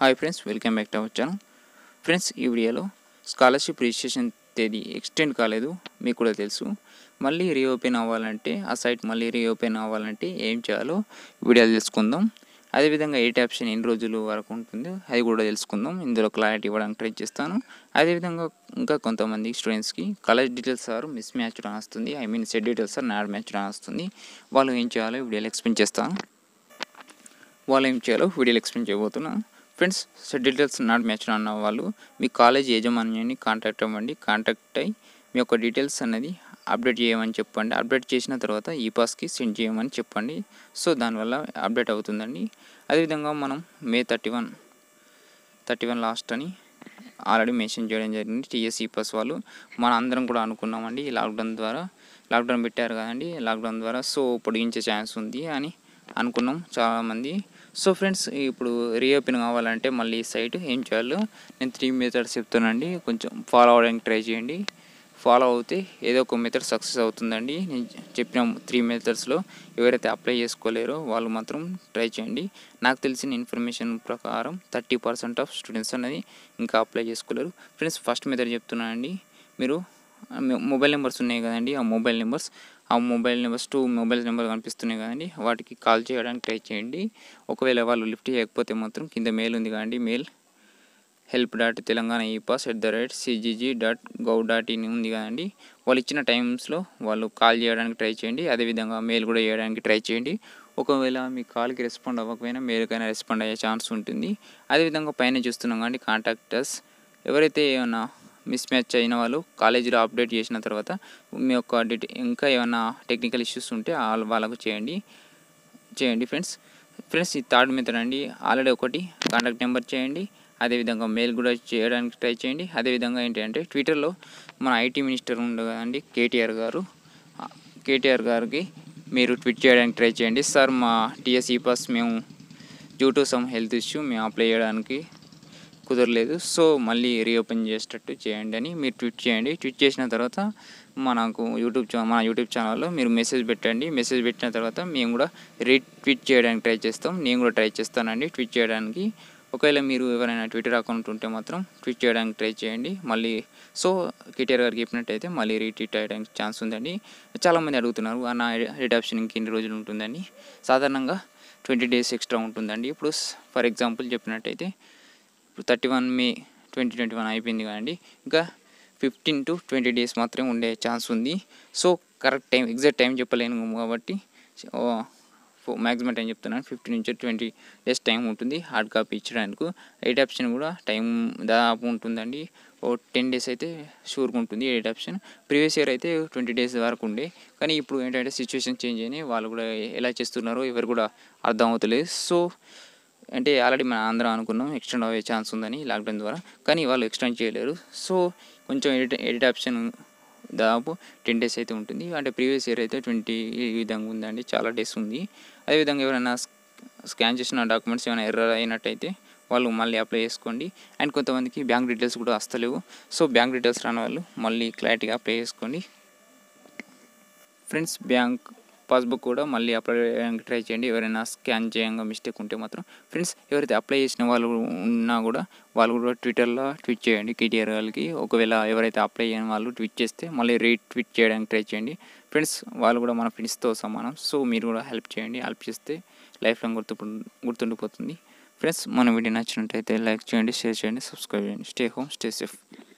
hi friends welcome back to our channel friends ఈ వీడియోలో scholarship registration తేదీ extend కాలేదు మీకు కూడా తెలుసు మళ్ళీ రీఓపెన్ అవ్వాలంటే ఆ సైట్ మళ్ళీ రీఓపెన్ అవ్వాలంటే ఏం చేయాలో వీడియో తెలుసుకుందాం అదేవిధంగా ఏ ఆప్షన్ ఎన్ని రోజులు వరకు ఉంటుందో అది కూడా తెలుసుకుందాం ఇందులో క్లారిటీ ఇవ్వడానికి ట్రై చేస్తాను అదేవిధంగా ఇంకా కొంతమంది స్టూడెంట్స్కి college details sir mismatch రాస్తుంది I mean set details sir not match రాస్తుంది వాళ్ళు ఏం చేయాలో వీడియోలు ఎక్స్ప్లెయిన్ చేస్తాను వాళ్ళు ఏం చేయాలో వీడియోలు ఎక్స్ప్లెయిన్ చేయబోతున్నాను ఫ్రెండ్స్ డీటెయిల్స్ నాట్ మ్యాచ్ అన్న వాళ్ళు మీ కాలేజ్ యజమాన్యాన్ని కాంటాక్ట్ అవ్వండి కాంటాక్ట్ అయ్యి మీ యొక్క డీటెయిల్స్ అనేది అప్డేట్ చేయమని చెప్పండి అప్డేట్ చేసిన తర్వాత ఈ పాస్కి సెండ్ చేయమని చెప్పండి సో దానివల్ల అప్డేట్ అవుతుందండి అదేవిధంగా మనం May thirty one thirty one last అని ఆల్రెడీ మెన్షన్ చేయడం జరిగింది ఈ పాస్ వాళ్ళు మన అందరం కూడా అనుకున్నామండి ఈ లాక్డౌన్ ద్వారా లాక్డౌన్ పెట్టారు కదండి లాక్డౌన్ ద్వారా సో పొడిగించే ఛాన్స్ ఉంది అని అనుకున్నాం చాలామంది సో ఫ్రెండ్స్ ఇప్పుడు రీఓపెన్ కావాలంటే మళ్ళీ ఈ సైట్ ఏం చేయాలో నేను త్రీ మెథడ్స్ చెప్తానండి కొంచెం ఫాలో అవడానికి ట్రై చేయండి ఫాలో అవుతే ఏదో ఒక మెథడ్ సక్సెస్ అవుతుందండి నేను చెప్పిన త్రీ మెథడ్స్లో ఎవరైతే అప్లై చేసుకోలేరో వాళ్ళు మాత్రం ట్రై చేయండి నాకు తెలిసిన ఇన్ఫర్మేషన్ ప్రకారం థర్టీ పర్సెంట్ ఆఫ్ స్టూడెంట్స్ అనేది ఇంకా అప్లై చేసుకోలేరు ఫ్రెండ్స్ ఫస్ట్ మెథడ్ చెప్తున్నానండి మీరు మొబైల్ నెంబర్స్ ఉన్నాయి కదండి ఆ మొబైల్ నెంబర్స్ ఆ mobile numbers two mobile number కనిపిస్తున్నాయి కదండి వాటికి కాల్ చేయడానికి ట్రై చేయండి ఒకవేళ వాళ్ళు లిఫ్ట్ చేయకపోతే మాత్రం కింద మెయిల్ ఉంది కదండి mail help dot Telangana e pass at the rate CGG dot gov dot in ఉంది కదండి వాళ్ళు ఇచ్చిన టైమ్స్లో వాళ్ళు కాల్ చేయడానికి ట్రై చేయండి అదేవిధంగా మెయిల్ కూడా చేయడానికి ట్రై చేయండి ఒకవేళ మీ కాల్కి రెస్పాండ్ అవ్వకపోయినా మెయిల్కైనా రెస్పాండ్ అయ్యే ఛాన్స్ ఉంటుంది అదేవిధంగా పైన చూస్తున్నాం కానీ కాంటాక్టర్స్ ఎవరైతే ఏమైనా మిస్ మ్యాచ్ అయిన వాళ్ళు కాలేజీలో అప్డేట్ చేసిన తర్వాత మీ యొక్క ఇంకా ఏమైనా టెక్నికల్ ఇష్యూస్ ఉంటే వాళ్ళకు చేయండి చేయండి ఫ్రెండ్స్ ఫ్రెండ్స్ ఈ థర్డ్ మెథడ్ అండి ఆల్రెడీ ఒకటి కాంటాక్ట్ నెంబర్ చేయండి అదేవిధంగా మెయిల్ కూడా చేయడానికి ట్రై చేయండి అదేవిధంగా ఏంటంటే ట్విట్టర్లో మన ఐటీ మినిస్టర్ ఉండు కేటీఆర్ గారు కేటీఆర్ గారికి మీరు ట్వీట్ చేయడానికి ట్రై చేయండి సార్ మా టీఎస్ఈ పాస్ e మేము due to some health issue మేము అప్లై చేయడానికి కుదరలేదు సో మళ్ళీ రీఓపెన్ చేసేటట్టు చేయండి అని మీరు ట్వీట్ చేయండి ట్వీట్ చేసిన తర్వాత మనకు యూట్యూబ్ మన యూట్యూబ్ ఛానల్లో మీరు మెసేజ్ పెట్టండి మెసేజ్ పెట్టిన తర్వాత మేము కూడా రీట్వీట్ చేయడానికి ట్రై చేస్తాం నేను కూడా ట్రై చేస్తానండి ట్వీట్ చేయడానికి ఒకవేళ మీరు ఎవరైనా ట్విట్టర్ అకౌంట్ ఉంటే మాత్రం ట్వీట్ చేయడానికి ట్రై చేయండి మళ్ళీ సో కేటీఆర్ గారికి చెప్పినట్టయితే మళ్ళీ రీట్వీట్ అయ్యడానికి ఛాన్స్ ఉందండి చాలామంది అడుగుతున్నారు నా ఎడిట్ ఆప్షన్ ఎన్ని రోజులు ఉంటుందని సాధారణంగా ట్వంటీ డేస్ ఎక్స్ట్రా ఉంటుందండి ఇప్పుడు ఫర్ ఎగ్జాంపుల్ చెప్పినట్టయితే ఇప్పుడు thirty one May twenty twenty one అయిపోయింది కదండి ఇంకా ఫిఫ్టీన్ టు ట్వంటీ డేస్ మాత్రమే ఉండే ఛాన్స్ ఉంది so correct time exact time చెప్పలేను కాబట్టి మ్యాక్సిమం టైం చెప్తున్నాను ఫిఫ్టీన్ నుంచి ట్వంటీ డేస్ టైం ఉంటుంది హార్డ్ కాపీ ఇచ్చడానికి ఎయిట్ ఆప్షన్ కూడా టైం దాదాపు ఉంటుందండి ఓ టెన్ డేస్ అయితే షూర్గా ఉంటుంది ఎయిట్ ఆప్షన్ ప్రీవియస్ ఇయర్ అయితే ట్వంటీ డేస్ వరకు ఉండే కానీ ఇప్పుడు ఏంటంటే సిచ్యువేషన్ చేంజ్ అయినాయి వాళ్ళు కూడా ఎలా చేస్తున్నారో ఎవరు కూడా అర్థం అవుతలేదు సో అంటే ఆల్రెడీ మన ఆంధ్ర అనుకున్నాం ఎక్స్టెండ్ అయ్యే ఛాన్స్ ఉందని లాక్డౌన్ ద్వారా కానీ వాళ్ళు ఎక్స్టెండ్ చేయలేరు సో కొంచెం ఎడిట్ ఎడిట్ ఆప్షన్ దాదాపు టెన్ డేస్ అయితే ఉంటుంది అంటే ప్రీవియస్ ఇయర్ అయితే ట్వంటీ ఈ విధంగా ఉందండి చాలా డేస్ ఉంది అదేవిధంగా ఎవరైనా స్కాన్ చేసిన డాక్యుమెంట్స్ ఏమైనా ఎర్రర్ అయినట్టయితే వాళ్ళు మళ్ళీ అప్లై చేసుకోండి అండ్ కొంతమందికి బ్యాంక్ డీటెయిల్స్ కూడా వస్తలేవు సో బ్యాంక్ డీటెయిల్స్ రాని వాళ్ళు మళ్ళీ క్లారిటీగా అప్లై చేసుకోండి ఫ్రెండ్స్ బ్యాంక్ పాస్బుక్ కూడా మళ్ళీ అప్లై చేయడానికి ట్రై చేయండి ఎవరైనా స్కాన్ చేయంగా మిస్టేక్ ఉంటే మాత్రం ఫ్రెండ్స్ ఎవరైతే అప్లై చేసిన వాళ్ళు ఉన్నా కూడా వాళ్ళు కూడా ట్విట్టర్లో ట్వీట్ చేయండి కేటీఆర్ వాళ్ళకి ఒకవేళ ఎవరైతే అప్లై చేయని వాళ్ళు ట్వీట్ చేస్తే మళ్ళీ రీట్వీట్ చేయడానికి ట్రై చేయండి ఫ్రెండ్స్ వాళ్ళు కూడా మన ఫ్రెండ్స్తో సమానం సో మీరు కూడా హెల్ప్ చేయండి హెల్ప్ చేస్తే లైఫ్ లాంగ్ గుర్తు గుర్తుండిపోతుంది ఫ్రెండ్స్ మన వీడియో నచ్చినట్టయితే లైక్ చేయండి షేర్ చేయండి సబ్స్క్రైబ్ చేయండి స్టే హోమ్ స్టే సేఫ్